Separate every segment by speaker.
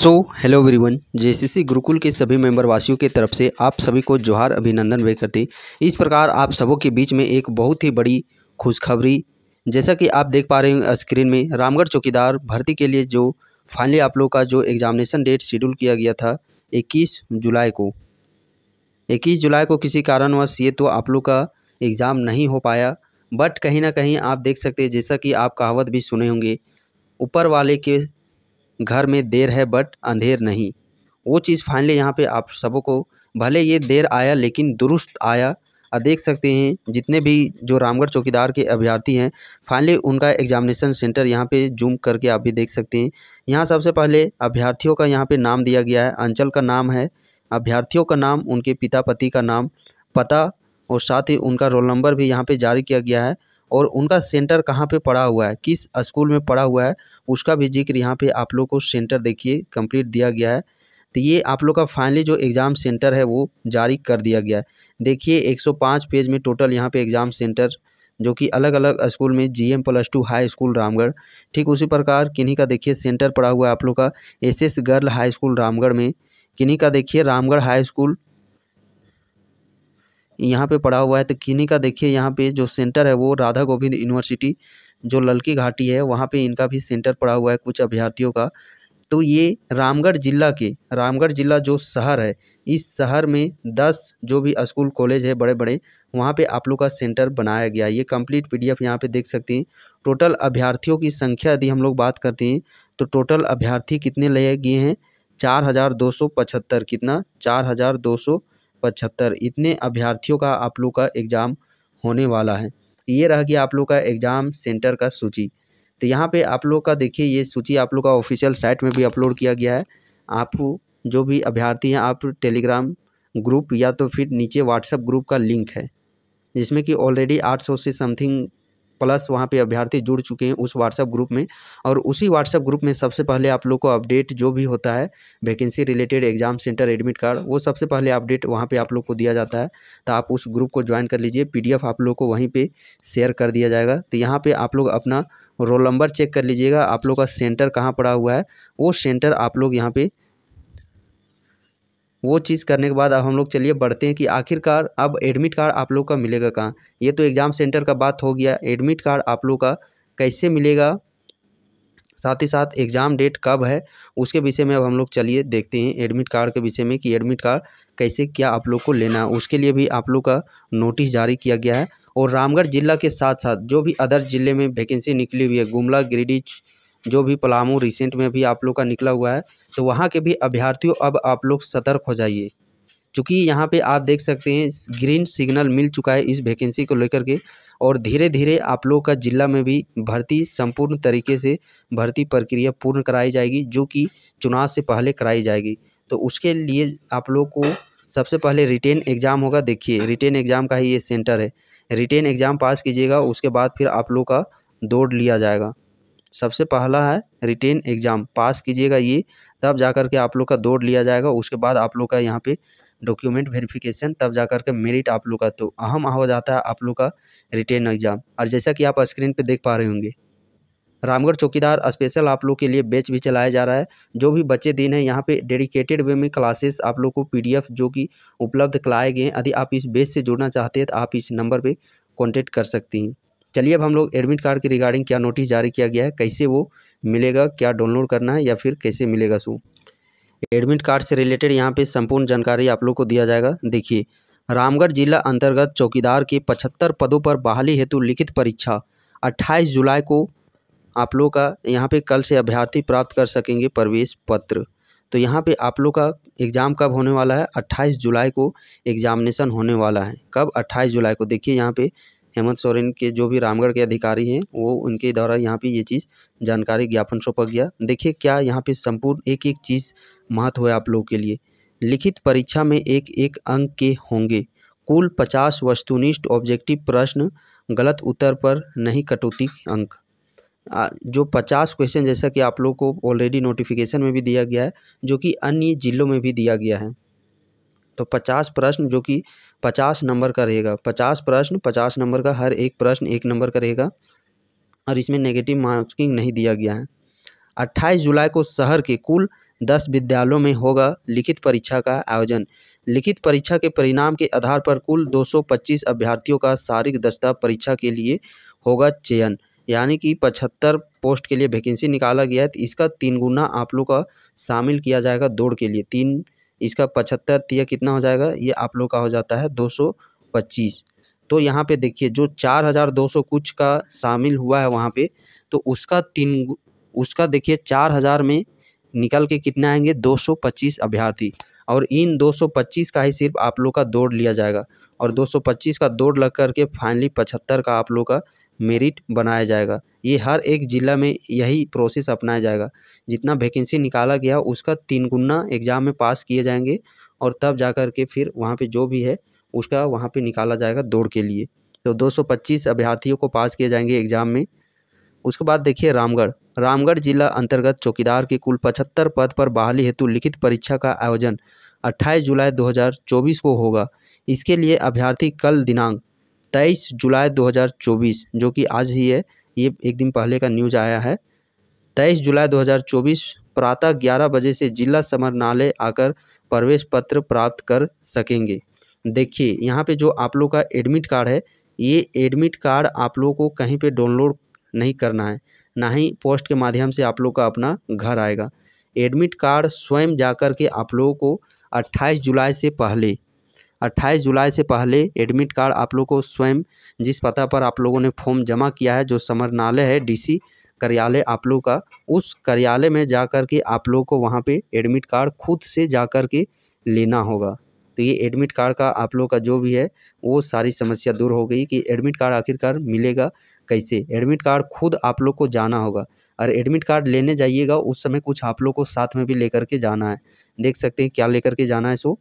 Speaker 1: सो hello everyone JCC Gurukul के सभी member वासियों की तरफ से आप सभी को जोहार अभिनंदन व्यक्त करते इस प्रकार आप सबों के बीच में एक बहुत ही बड़ी खुशखबरी जैसा कि आप देख पा रहे हैं स्क्रीन में रामगढ़ चौकीदार भर्ती के लिए जो फाइनली आप लोग का जो एग्जामिनेशन डेट शेड्यूल किया गया था इक्कीस जुलाई को इक्कीस जुलाई को किसी कारणवश ये तो आप लोग का एग्ज़ाम नहीं हो पाया बट कहीं ना कहीं आप देख सकते हैं जैसा कि आप कहावत भी सुने होंगे ऊपर वाले के घर में देर है बट अंधेर नहीं वो चीज़ फाइनली यहाँ पे आप सबों को भले ये देर आया लेकिन दुरुस्त आया और देख सकते हैं जितने भी जो रामगढ़ चौकीदार के अभ्यर्थी हैं फाइनली उनका एग्जामिनेशन सेंटर यहाँ पे जूम करके आप भी देख सकते हैं यहाँ सबसे पहले अभ्यर्थियों का यहाँ पे नाम दिया गया है अंचल का नाम है अभ्यर्थियों का नाम उनके पिता पति का नाम पता और साथ ही उनका रोल नंबर भी यहाँ पर जारी किया गया है और उनका सेंटर कहाँ पर पड़ा हुआ है किस स्कूल में पड़ा हुआ है उसका भी जिक्र यहाँ पे आप लोग को सेंटर देखिए कंप्लीट दिया गया है तो ये आप लोग का फाइनली जो एग्ज़ाम सेंटर है वो जारी कर दिया गया है देखिए 105 पेज में टोटल यहाँ पे एग्ज़ाम सेंटर जो कि अलग अलग स्कूल में G M plus two high school Ramgarh ठीक उसी प्रकार किन्हीं का देखिए सेंटर पड़ा हुआ है आप लोग का S S girl high school Ramgarh में किन्हीं का देखिए रामगढ़ हाई स्कूल यहाँ पे पड़ा हुआ है तो किन्हीं का देखिए यहाँ पे जो सेंटर है वो राधा गोविंद यूनिवर्सिटी जो ललकी घाटी है वहाँ पे इनका भी सेंटर पड़ा हुआ है कुछ अभ्यर्थियों का तो ये रामगढ़ जिला के रामगढ़ जिला जो शहर है इस शहर में दस जो भी स्कूल कॉलेज है बड़े बड़े वहाँ पे आप लोग का सेंटर बनाया गया ये कंप्लीट पीडीएफ यहाँ पे देख सकते हैं टोटल अभ्यर्थियों की संख्या यदि हम लोग बात करते हैं तो टोटल अभ्यर्थी कितने लिए गए हैं चार हज़ार दो सौ पचहत्तर कितना चार हज़ार दो सौ पचहत्तर इतने अभ्यर्थियों का आप लोग का एग्ज़ाम होने वाला है ये रह गया आप लोग का एग्ज़ाम सेंटर का सूची तो यहाँ पे आप लोग का देखिए ये सूची आप लोग का ऑफिशियल साइट में भी अपलोड किया गया है आप जो भी अभ्यर्थी हैं आप टेलीग्राम ग्रुप या तो फिर नीचे व्हाट्सएप ग्रुप का लिंक है जिसमें कि ऑलरेडी 800 से समथिंग प्लस वहाँ पे अभ्यर्थी जुड़ चुके हैं उस व्हाट्सअप ग्रुप में और उसी व्हाट्सअप ग्रुप में सबसे पहले आप लोग को अपडेट जो भी होता है vacancy related exam centre admit card वो सबसे पहले अपडेट वहाँ पर आप लोग को दिया जाता है तो आप उस ग्रुप को ज्वाइन कर लीजिए पी आप लोग को वहीं पर शेयर कर दिया जाएगा तो यहाँ पर आप लोग अपना रोल नंबर चेक कर लीजिएगा आप लोग का सेंटर कहाँ पड़ा हुआ है वो सेंटर आप लोग यहाँ पर वो चीज़ करने के बाद अब हम लोग चलिए बढ़ते हैं कि आखिरकार अब एडमिट कार्ड आप लोग का मिलेगा कहाँ ये तो एग्ज़ाम सेंटर का बात हो गया एडमिट कार्ड आप लोग का कैसे मिलेगा साथ ही साथ एग्ज़ाम डेट कब है उसके विषय में अब हम लोग चलिए देखते हैं एडमिट कार्ड के विषय में कि एडमिट कार्ड कैसे क्या आप लोग को लेना है उसके लिए भी आप लोग का नोटिस जारी किया गया है और रामगढ़ जिला के साथ साथ जो भी अदर ज़िले में वैकेंसी निकली हुई है गुमला गिरिडीह जो भी पलामू रिसेंट में भी आप लोग का निकला हुआ है तो वहाँ के भी अभ्यर्थियों अब आप लोग सतर्क हो जाइए चूँकि यहाँ पे आप देख सकते हैं ग्रीन सिग्नल मिल चुका है इस वैकेंसी को लेकर के और धीरे धीरे आप लोग का जिला में भी भर्ती संपूर्ण तरीके से भर्ती प्रक्रिया पूर्ण कराई जाएगी जो कि चुनाव से पहले कराई जाएगी तो उसके लिए आप लोग को सबसे पहले रिटेन एग्ज़ाम होगा देखिए रिटेन एग्ज़ाम का ही ये सेंटर है रिटेन एग्ज़ाम पास कीजिएगा उसके बाद फिर आप लोग का दौड़ लिया जाएगा सबसे पहला है रिटेन एग्ज़ाम पास कीजिएगा ये तब जा कर के आप लोग का दौड़ लिया जाएगा उसके बाद आप लोग का यहाँ पे डॉक्यूमेंट वेरिफिकेशन तब जा कर के मेरिट आप लोग का तो अहम हो जाता है आप लोग का रिटेन एग्ज़ाम और जैसा कि आप स्क्रीन पे देख पा रहे होंगे रामगढ़ चौकीदार स्पेशल आप लोग के लिए बेच भी चलाया जा रहा है जो भी बच्चे दिन है यहाँ पे डेडिकेटेड वे में क्लासेस आप लोग को पीडीएफ जो कि उपलब्ध कराए गए हैं यदि आप इस बेच से जुड़ना चाहते हैं तो आप इस नंबर पर कॉन्टेक्ट कर सकती हैं चलिए अब हम लोग एडमिट कार्ड के रिगार्डिंग क्या नोटिस जारी किया गया है कैसे वो मिलेगा क्या डाउनलोड करना है या फिर कैसे मिलेगा सो एडमिट कार्ड से रिलेटेड यहाँ पे संपूर्ण जानकारी आप लोग को दिया जाएगा देखिए रामगढ़ जिला अंतर्गत चौकीदार के पचहत्तर पदों पर बहाली हेतु लिखित परीक्षा अट्ठाईस जुलाई को आप लोग का यहाँ पे कल से अभ्यर्थी प्राप्त कर सकेंगे प्रवेश पत्र तो यहाँ पे आप लोग का एग्ज़ाम कब होने वाला है 28 जुलाई को एग्जामिनेशन होने वाला है कब 28 जुलाई को देखिए यहाँ पे हेमंत सोरेन के जो भी रामगढ़ के अधिकारी हैं वो उनके द्वारा यहाँ पे ये चीज़ जानकारी ज्ञापन सौंपा गया देखिए क्या यहाँ पे संपूर्ण एक एक चीज़ महत्व है आप लोगों के लिए लिखित परीक्षा में एक एक अंक के होंगे कुल पचास वस्तुनिष्ठ ऑब्जेक्टिव प्रश्न गलत उत्तर पर नहीं कटौती अंक जो पचास क्वेश्चन जैसा कि आप लोग को ऑलरेडी नोटिफिकेशन में भी दिया गया है जो कि अन्य जिलों में भी दिया गया है तो पचास प्रश्न जो कि पचास नंबर का रहेगा पचास प्रश्न पचास नंबर का हर एक प्रश्न एक नंबर का रहेगा और इसमें नेगेटिव मार्किंग नहीं दिया गया है अट्ठाईस जुलाई को शहर के कुल दस विद्यालयों में होगा लिखित परीक्षा का आयोजन लिखित परीक्षा के परिणाम के आधार पर कुल 225 अभ्यर्थियों का शारीरिक दस्ता परीक्षा के लिए होगा चयन यानी कि पचहत्तर पोस्ट के लिए वैकेंसी निकाला गया है तो इसका तीन गुना आप लोग का शामिल किया जाएगा दौड़ के लिए तीन इसका पचहत्तर तिया कितना हो जाएगा ये आप लोग का हो जाता है दो सौ पच्चीस तो यहाँ पे देखिए जो चार हज़ार दो सौ कुछ का शामिल हुआ है वहाँ पे तो उसका तीन उसका देखिए चार हज़ार में निकल के कितने आएंगे दो सौ पच्चीस अभ्यर्थी और इन दो सौ पच्चीस का ही सिर्फ आप लोग का दौड़ लिया जाएगा और दो सौ पच्चीस का दौड़ लग करके फाइनली पचहत्तर का आप लोग का मेरिट बनाया जाएगा ये हर एक ज़िला में यही प्रोसेस अपनाया जाएगा जितना वैकेंसी निकाला गया उसका तीन गुना एग्ज़ाम में पास किए जाएंगे और तब जा कर के फिर वहाँ पे जो भी है उसका वहाँ पे निकाला जाएगा दौड़ के लिए तो 225 अभ्यर्थियों को पास किए जाएंगे एग्ज़ाम में उसके बाद देखिए रामगढ़ रामगढ़ जिला अंतर्गत चौकीदार के कुल पचहत्तर पद पर बहाली हेतु लिखित परीक्षा का आयोजन 28 जुलाई 2024 को होगा इसके लिए अभ्यर्थी कल दिनांक तेईस जुलाई 2024 जो कि आज ही है ये एक दिन पहले का न्यूज़ आया है तेईस जुलाई 2024 प्रातः ग्यारह बजे से जिला समरणालय आकर प्रवेश पत्र प्राप्त कर सकेंगे देखिए यहाँ पे जो आप लोग का एडमिट कार्ड है ये एडमिट कार्ड आप लोगों को कहीं पे डाउनलोड नहीं करना है ना ही पोस्ट के माध्यम से आप लोग का अपना घर आएगा एडमिट कार्ड स्वयं जा कर के आप लोगों को 28 जुलाई से पहले अट्ठाईस जुलाई से पहले एडमिट कार्ड आप लोग को स्वयं जिस पता पर आप लोगों ने फॉर्म जमा किया है जो समरनालय है डीसी कार्यालय आप लोग का उस कार्यालय में जा कर के आप लोग को वहाँ पे एडमिट कार्ड खुद से जा कर के लेना होगा तो ये एडमिट कार्ड का आप लोग का जो भी है वो सारी समस्या दूर हो गई कि एडमिट कार्ड आखिरकार मिलेगा कैसे एडमिट कार्ड खुद आप लोग को जाना होगा और एडमिट कार्ड लेने जाइएगा उस समय कुछ आप लोग को साथ में भी लेकर के जाना है देख सकते हैं क्या लेकर के जाना है सो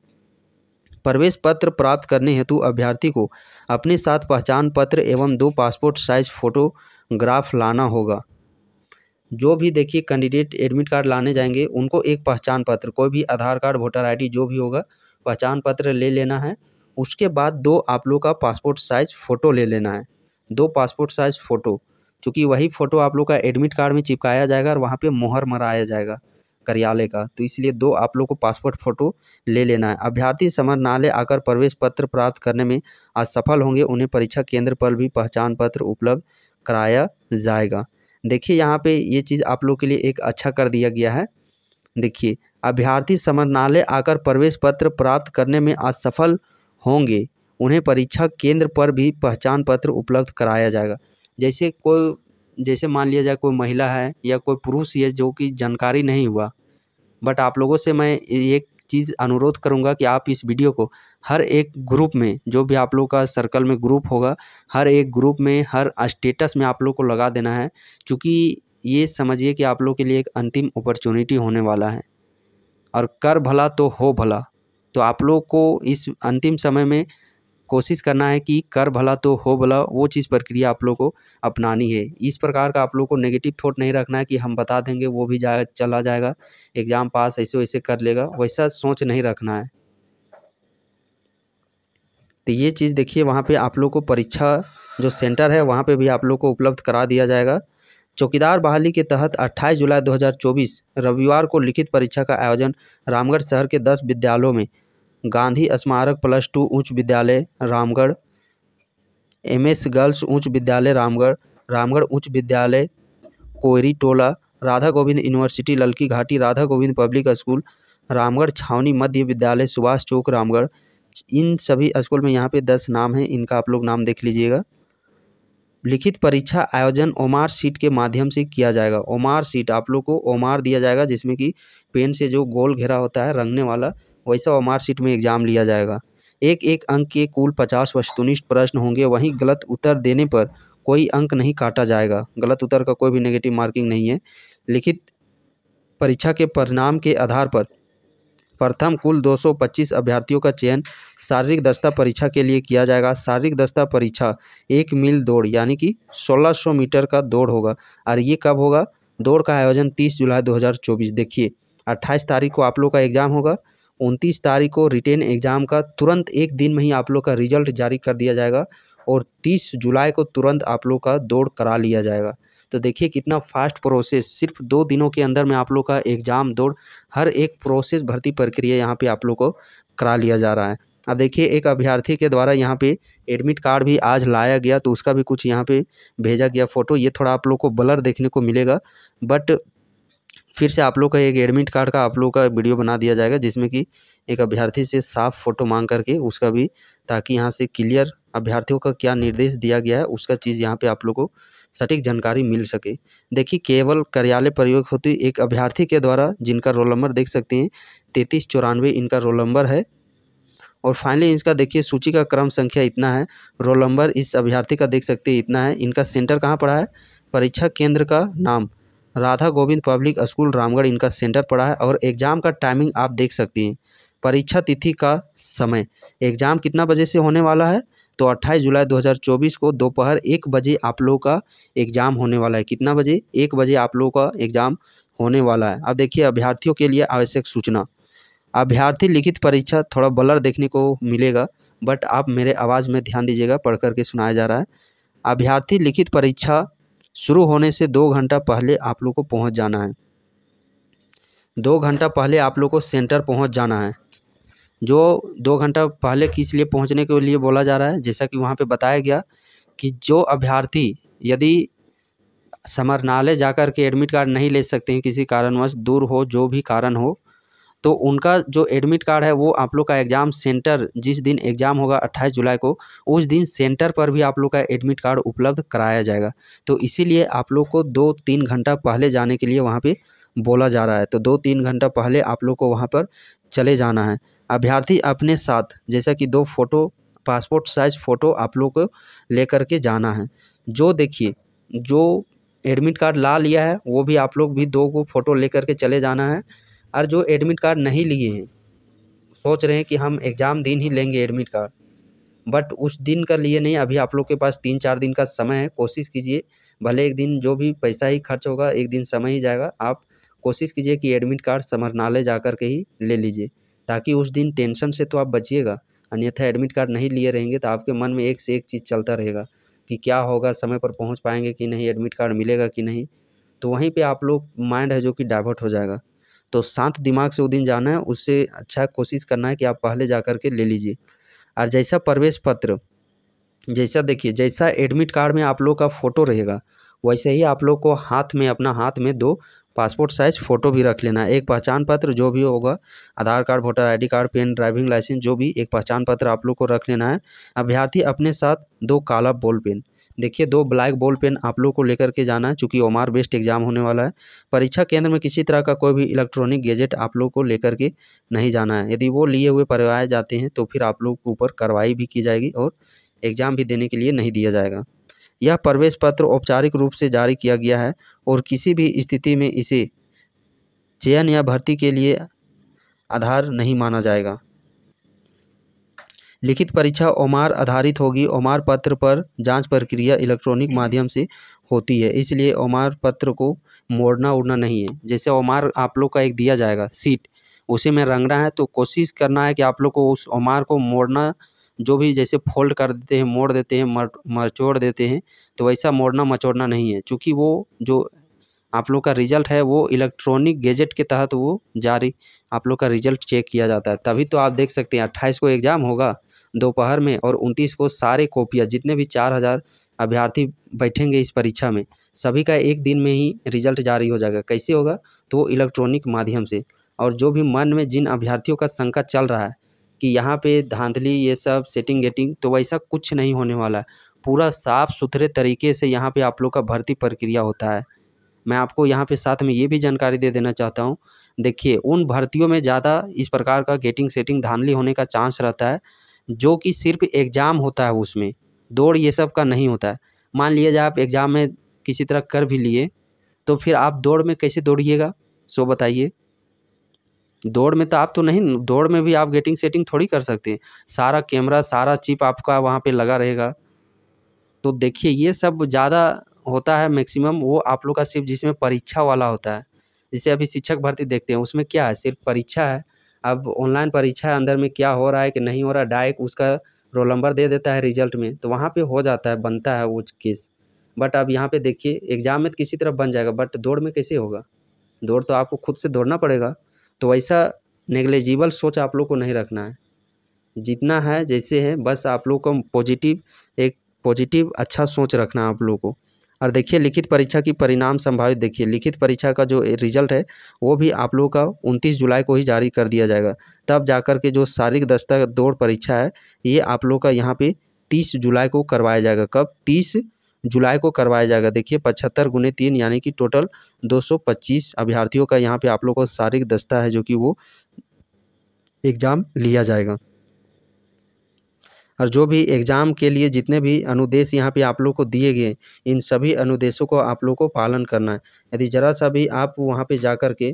Speaker 1: प्रवेश पत्र प्राप्त करने हेतु अभ्यर्थी को अपने साथ पहचान पत्र एवं दो पासपोर्ट साइज फोटोग्राफ लाना होगा जो भी देखिए कैंडिडेट एडमिट कार्ड लाने जाएंगे उनको एक पहचान पत्र कोई भी आधार कार्ड वोटर आईडी जो भी होगा पहचान पत्र ले लेना है उसके बाद दो आप लोग का पासपोर्ट साइज फ़ोटो ले लेना है दो पासपोर्ट साइज फ़ोटो चूँकि वही फ़ोटो आप लोग का एडमिट कार्ड में चिपकाया जाएगा और वहाँ पर मोहर मराया जाएगा कार्यालय का तो इसलिए दो आप लोग को पासपोर्ट फ़ोटो ले लेना है अभ्यर्थी समरणालय आकर प्रवेश पत्र प्राप्त करने में असफल होंगे उन्हें परीक्षा केंद्र पर भी पहचान पत्र उपलब्ध कराया जाएगा देखिए यहाँ पे ये चीज़ आप लोग के लिए एक अच्छा कर दिया गया है देखिए अभ्यर्थी समरणालय आकर प्रवेश पत्र प्राप्त करने में असफल होंगे उन्हें परीक्षा केंद्र पर भी पहचान पत्र उपलब्ध कराया जाएगा जैसे कोई जैसे मान लिया जाए कोई महिला है या कोई पुरुष है जो कि जानकारी नहीं हुआ बट आप लोगों से मैं एक चीज़ अनुरोध करूँगा कि आप इस वीडियो को हर एक ग्रुप में जो भी आप लोग का सर्कल में ग्रुप होगा हर एक ग्रुप में हर स्टेटस में आप लोग को लगा देना है क्योंकि ये समझिए कि आप लोग के लिए एक अंतिम अपॉर्चुनिटी होने वाला है और कर भला तो हो भला तो आप लोग को इस अंतिम समय में कोशिश करना है कि कर भला तो हो भला वो चीज़ प्रक्रिया आप लोग को अपनानी है इस प्रकार का आप लोग को नेगेटिव थॉट नहीं रखना है कि हम बता देंगे वो भी जाए चला जाएगा एग्ज़ाम पास ऐसे वैसे कर लेगा वैसा सोच नहीं रखना है तो ये चीज़ देखिए वहाँ पे आप लोग को परीक्षा जो सेंटर है वहाँ पे भी आप लोग को उपलब्ध करा दिया जाएगा चौकीदार बहाली के तहत 28 जुलाई 2024 रविवार को लिखित परीक्षा का आयोजन रामगढ़ शहर के 10 विद्यालयों में गांधी स्मारक प्लस टू उच्च विद्यालय रामगढ़ एम एस गर्ल्स उच्च विद्यालय रामगढ़ रामगढ़ उच्च विद्यालय Koyri Tola Radha Govind university Lalki Ghati Radha Govind public school Ramgarh Chhawni मध्य विद्यालय सुभाष चौक रामगढ़ इन सभी स्कूल में यहाँ पे दस नाम हैं इनका आप लोग नाम देख लीजिएगा लिखित परीक्षा आयोजन ओमार सीट के माध्यम से किया जाएगा ओमार सीट आप लोग को ओमार दिया जाएगा जिसमें कि पेन से जो गोल घेरा होता है रंगने वाला वैसा वो मार्कशीट में एग्ज़ाम लिया जाएगा एक एक अंक के कुल पचास वस्तुनिष्ठ प्रश्न होंगे वहीं गलत उत्तर देने पर कोई अंक नहीं काटा जाएगा गलत उत्तर का कोई भी नेगेटिव मार्किंग नहीं है लिखित परीक्षा के परिणाम के आधार पर प्रथम कुल 225 अभ्यर्थियों का चयन शारीरिक दस्ता परीक्षा के लिए किया जाएगा शारीरिक दस्ता परीक्षा एक मील दौड़ यानी कि 1600 मीटर का दौड़ होगा और ये कब होगा दौड़ का आयोजन 30 जुलाई 2024 देखिए 28 तारीख को आप लोग का एग्ज़ाम होगा उनतीस तारीख को रिटेन एग्ज़ाम का तुरंत एक दिन में ही आप लोग का रिजल्ट जारी कर दिया जाएगा और तीस जुलाई को तुरंत आप लोग का दौड़ करा लिया जाएगा तो देखिए कितना फास्ट प्रोसेस सिर्फ दो दिनों के अंदर में आप लोग का एग्ज़ाम दौड़ हर एक प्रोसेस भर्ती प्रक्रिया यहाँ पे आप लोग को करा लिया जा रहा है अब देखिए एक अभ्यर्थी के द्वारा यहाँ पे एडमिट कार्ड भी आज लाया गया तो उसका भी कुछ यहाँ पे भेजा गया फ़ोटो ये थोड़ा आप लोग को ब्लर देखने को मिलेगा बट फिर से आप लोग का एक एडमिट कार्ड का आप लोग का वीडियो बना दिया जाएगा जिसमें कि एक अभ्यर्थी से साफ फोटो मांग करके उसका भी ताकि यहाँ से क्लियर अभ्यर्थियों का क्या निर्देश दिया गया है उसका चीज़ यहाँ पे आप लोग को सटीक जानकारी मिल सके देखिए केवल कार्यालय प्रयोग होती एक अभ्यर्थी के द्वारा जिनका रोल नंबर देख सकते हैं तैंतीस चौरानवे इनका रोल नंबर है और फाइनली इसका देखिए सूची का क्रम संख्या इतना है रोल नंबर इस अभ्यर्थी का देख सकते हैं इतना है इनका सेंटर कहाँ पड़ा है परीक्षा केंद्र का नाम राधा गोविंद पब्लिक स्कूल रामगढ़ इनका सेंटर पड़ा है और एग्ज़ाम का टाइमिंग आप देख सकती हैं परीक्षा तिथि का समय एग्ज़ाम कितना बजे से होने वाला है तो 28 जुलाई 2024 को दोपहर एक बजे आप लोगों का एग्ज़ाम होने वाला है कितना बजे एक बजे आप लोगों का एग्ज़ाम होने वाला है अब देखिए अभ्यर्थियों के लिए आवश्यक सूचना अभ्यर्थी लिखित परीक्षा थोड़ा बलर देखने को मिलेगा बट आप मेरे आवाज़ में ध्यान दीजिएगा पढ़ करके सुनाया जा रहा है अभ्यर्थी लिखित परीक्षा शुरू होने से दो घंटा पहले आप लोग को पहुंच जाना है दो घंटा पहले आप लोग को सेंटर पहुंच जाना है जो दो घंटा पहले किस लिए पहुंचने के लिए बोला जा रहा है जैसा कि वहाँ पे बताया गया कि जो अभ्यर्थी यदि समरनालय जाकर के एडमिट कार्ड नहीं ले सकते हैं किसी कारणवश दूर हो जो भी कारण हो तो उनका जो एडमिट कार्ड है वो आप लोग का एग्ज़ाम सेंटर जिस दिन एग्ज़ाम होगा अट्ठाईस जुलाई को उस दिन सेंटर पर भी आप लोग का एडमिट कार्ड उपलब्ध कराया जाएगा तो इसीलिए आप लोग को दो तीन घंटा पहले जाने के लिए वहाँ पर बोला जा रहा है तो दो तीन घंटा पहले आप लोग को वहाँ पर चले जाना है अभ्यर्थी अपने साथ जैसा कि दो फ़ोटो पासपोर्ट साइज़ फ़ोटो आप लोग को ले के जाना है जो देखिए जो एडमिट कार्ड ला लिया है वो भी आप लोग भी दो को फ़ोटो लेकर के चले जाना है और जो एडमिट कार्ड नहीं लिए हैं सोच रहे हैं कि हम एग्ज़ाम दिन ही लेंगे एडमिट कार्ड बट उस दिन का लिए नहीं अभी आप लोग के पास तीन चार दिन का समय है कोशिश कीजिए भले एक दिन जो भी पैसा ही खर्च होगा एक दिन समय ही जाएगा आप कोशिश कीजिए कि एडमिट कार्ड समरनालय जा कर के ही ले लीजिए ताकि उस दिन टेंशन से तो आप बचिएगा अन्यथा एडमिट कार्ड नहीं लिए रहेंगे तो आपके मन में एक से एक चीज़ चलता रहेगा कि क्या होगा समय पर पहुंच पाएंगे कि नहीं एडमिट कार्ड मिलेगा कि नहीं तो वहीं पे आप लोग माइंड है जो कि डाइवर्ट हो जाएगा तो शांत दिमाग से उस दिन जाना है उससे अच्छा कोशिश करना है कि आप पहले जा कर के ले लीजिए और जैसा प्रवेश पत्र जैसा देखिए जैसा एडमिट कार्ड में आप लोग का फ़ोटो रहेगा वैसे ही आप लोग को हाथ में अपना हाथ में दो पासपोर्ट साइज फ़ोटो भी रख लेना है एक पहचान पत्र जो भी होगा Aadhaar card voter ID card PAN driving licence जो भी एक पहचान पत्र आप लोग को रख लेना है अभ्यर्थी अपने साथ दो काला बॉल पेन देखिए दो ब्लैक बॉल पेन आप लोग को लेकर के जाना है चूँकि ओमार बेस्ट एग्जाम होने वाला है परीक्षा केंद्र में किसी तरह का कोई भी इलेक्ट्रॉनिक गैजेट आप लोगों को लेकर के नहीं जाना है यदि वो लिए हुए परवाए जाते हैं तो फिर आप लोग के ऊपर कार्रवाई भी की जाएगी और एग्ज़ाम भी देने के लिए नहीं दिया जाएगा यह प्रवेश पत्र औपचारिक रूप से जारी किया गया है और किसी भी स्थिति में इसे चयन या भर्ती के लिए आधार नहीं माना जाएगा लिखित परीक्षा ओमार आधारित होगी ओमार पत्र पर जांच प्रक्रिया इलेक्ट्रॉनिक माध्यम से होती है इसलिए ओमार पत्र को मोड़ना उड़ना नहीं है जैसे ओमार आप लोग का एक दिया जाएगा सीट उसी में रंगना है तो कोशिश करना है कि आप लोग को उस ओमार को मोड़ना जो भी जैसे फोल्ड कर देते हैं मोड़ देते हैं मर मचोड़ देते हैं तो वैसा मोड़ना मचोड़ना नहीं है चूँकि वो जो आप लोग का रिजल्ट है वो इलेक्ट्रॉनिक गैजेट के तहत वो जारी आप लोग का रिजल्ट चेक किया जाता है तभी तो आप देख सकते हैं अट्ठाईस को एग्ज़ाम होगा दोपहर में और उनतीस को सारे कॉपियाँ जितने भी चार हज़ार अभ्यर्थी बैठेंगे इस परीक्षा में सभी का एक दिन में ही रिजल्ट जारी हो जाएगा कैसे होगा तो इलेक्ट्रॉनिक माध्यम से और जो भी मन में जिन अभ्यर्थियों का शंका चल रहा है कि यहाँ पे धांधली ये सब सेटिंग गेटिंग तो वैसा कुछ नहीं होने वाला है पूरा साफ़ सुथरे तरीके से यहाँ पे आप लोग का भर्ती प्रक्रिया होता है मैं आपको यहाँ पे साथ में ये भी जानकारी दे देना चाहता हूँ देखिए उन भर्तियों में ज़्यादा इस प्रकार का गेटिंग सेटिंग धांधली होने का चांस रहता है जो कि सिर्फ एग्ज़ाम होता है उसमें दौड़ ये सब का नहीं होता है मान लिया जाए आप एग्ज़ाम में किसी तरह कर भी लिए तो फिर आप दौड़ में कैसे दौड़िएगा सो बताइए दौड़ में तो आप तो नहीं दौड़ में भी आप गेटिंग सेटिंग थोड़ी कर सकते हैं सारा कैमरा सारा चिप आपका वहाँ पे लगा रहेगा तो देखिए ये सब ज़्यादा होता है मैक्सिमम वो आप लोग का सिर्फ जिसमें परीक्षा वाला होता है जैसे अभी शिक्षक भर्ती देखते हैं उसमें क्या है सिर्फ परीक्षा है अब ऑनलाइन परीक्षा अंदर में क्या हो रहा है कि नहीं हो रहा डायरेक्ट उसका रोल नंबर दे देता है रिजल्ट में तो वहाँ पे हो जाता है बनता है वो केस बट अब यहाँ पे देखिए एग्ज़ाम में तो किसी तरह बन जाएगा बट दौड़ में कैसे होगा दौड़ तो आपको खुद से दौड़ना पड़ेगा तो वैसा नेग्लेजिबल सोच आप लोग को नहीं रखना है जितना है जैसे है बस आप लोग को पॉजिटिव एक पॉजिटिव अच्छा सोच रखना आप लोग को और देखिए लिखित परीक्षा की परिणाम संभावित देखिए लिखित परीक्षा का जो रिजल्ट है वो भी आप लोगों का उनतीस जुलाई को ही जारी कर दिया जाएगा तब जाकर के जो शारीरिक दस्ता दौड़ परीक्षा है ये आप लोग का यहाँ पर तीस जुलाई को करवाया जाएगा कब तीस जुलाई को करवाया जाएगा देखिए पचहत्तर गुने तीन यानी कि टोटल दो अभ्यर्थियों का यहाँ पर आप लोग का शारीरिक दस्ता है जो कि वो एग्ज़ाम लिया जाएगा और जो भी एग्ज़ाम के लिए जितने भी अनुदेश यहाँ पे आप लोग को दिए गए इन सभी अनुदेशों को आप लोग को पालन करना है यदि ज़रा सा भी आप वहाँ पे जा कर के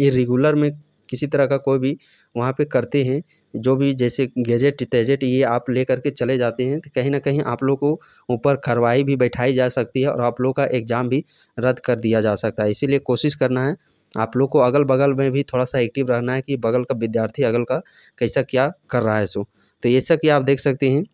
Speaker 1: ये रेगुलर में किसी तरह का कोई भी वहाँ पे करते हैं जो भी जैसे गैजेट तेजेट ये आप ले करके चले जाते हैं तो कहीं ना कहीं आप लोग को ऊपर कार्रवाई भी बैठाई जा सकती है और आप लोग का एग्ज़ाम भी रद्द कर दिया जा सकता है इसीलिए कोशिश करना है आप लोग को अगल बगल में भी थोड़ा सा एक्टिव रहना है कि बगल का विद्यार्थी अगल का कैसा क्या कर रहा है सो तो ऐसा कि आप देख सकते हैं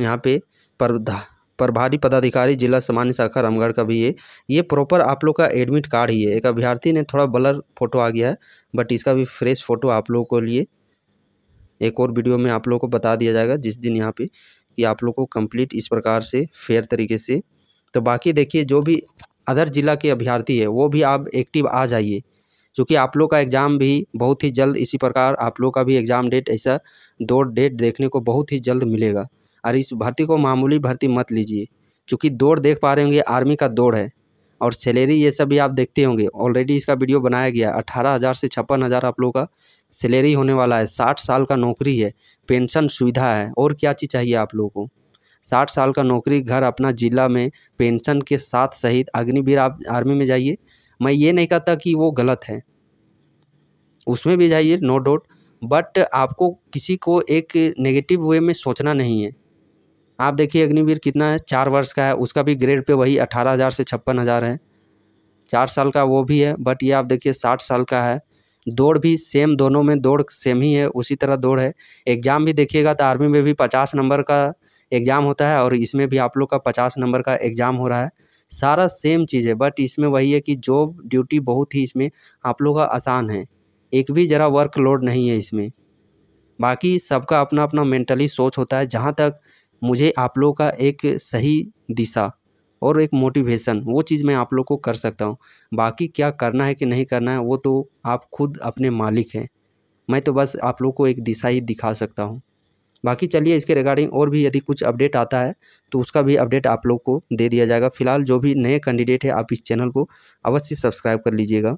Speaker 1: यहाँ पे प्रधा प्रभारी पदाधिकारी जिला सामान्य शाखा रामगढ़ का भी है ये प्रॉपर आप लोग का एडमिट कार्ड ही है एक अभ्यर्थी ने थोड़ा ब्लर फोटो आ गया है बट इसका भी फ्रेश फोटो आप लोगों को लिए एक और वीडियो में आप लोगों को बता दिया जाएगा जिस दिन यहाँ पे कि आप लोग को कंप्लीट इस प्रकार से फेयर तरीके से तो बाकी देखिए जो भी अदर ज़िला के अभ्यर्थी है वो भी आप एक्टिव आ जाइए चूँकि आप लोग का एग्ज़ाम भी बहुत ही जल्द इसी प्रकार आप लोग का भी एग्ज़ाम डेट ऐसा दो डेट देखने को बहुत ही जल्द मिलेगा और इस भर्ती को मामूली भर्ती मत लीजिए चूँकि दौड़ देख पा रहे होंगे आर्मी का दौड़ है और सैलरी ये सब भी आप देखते होंगे ऑलरेडी इसका वीडियो बनाया गया अठारह हज़ार से छप्पन हज़ार आप लोग का सैलरी होने वाला है साठ साल का नौकरी है पेंशन सुविधा है और क्या चीज़ चाहिए आप लोगों को साठ साल का नौकरी घर अपना ज़िला में पेंशन के साथ सहित अग्निवीर आप आर्मी में जाइए मैं ये नहीं कहता कि वो गलत है उसमें भी जाइए नो डाउट बट आपको किसी को एक नेगेटिव वे में सोचना नहीं है आप देखिए अग्निवीर कितना है चार वर्ष का है उसका भी ग्रेड पे वही अठारह हज़ार से छप्पन हज़ार है चार साल का वो भी है बट ये आप देखिए साठ साल का है दौड़ भी सेम दोनों में दौड़ सेम ही है उसी तरह दौड़ है एग्ज़ाम भी देखिएगा तो आर्मी में भी पचास नंबर का एग्ज़ाम होता है और इसमें भी आप लोग का पचास नंबर का एग्ज़ाम हो रहा है सारा सेम चीज़ है बट इसमें वही है कि जॉब ड्यूटी बहुत ही इसमें आप लोग का आसान है एक भी ज़रा वर्कलोड नहीं है इसमें बाकी सबका अपना अपना मेंटली सोच होता है जहाँ तक मुझे आप लोगों का एक सही दिशा और एक मोटिवेशन वो चीज़ मैं आप लोग को कर सकता हूँ बाकी क्या करना है कि नहीं करना है वो तो आप खुद अपने मालिक हैं मैं तो बस आप लोग को एक दिशा ही दिखा सकता हूँ बाकी चलिए इसके रिगार्डिंग और भी यदि कुछ अपडेट आता है तो उसका भी अपडेट आप लोग को दे दिया जाएगा फिलहाल जो भी नए कैंडिडेट है आप इस चैनल को अवश्य सब्सक्राइब कर लीजिएगा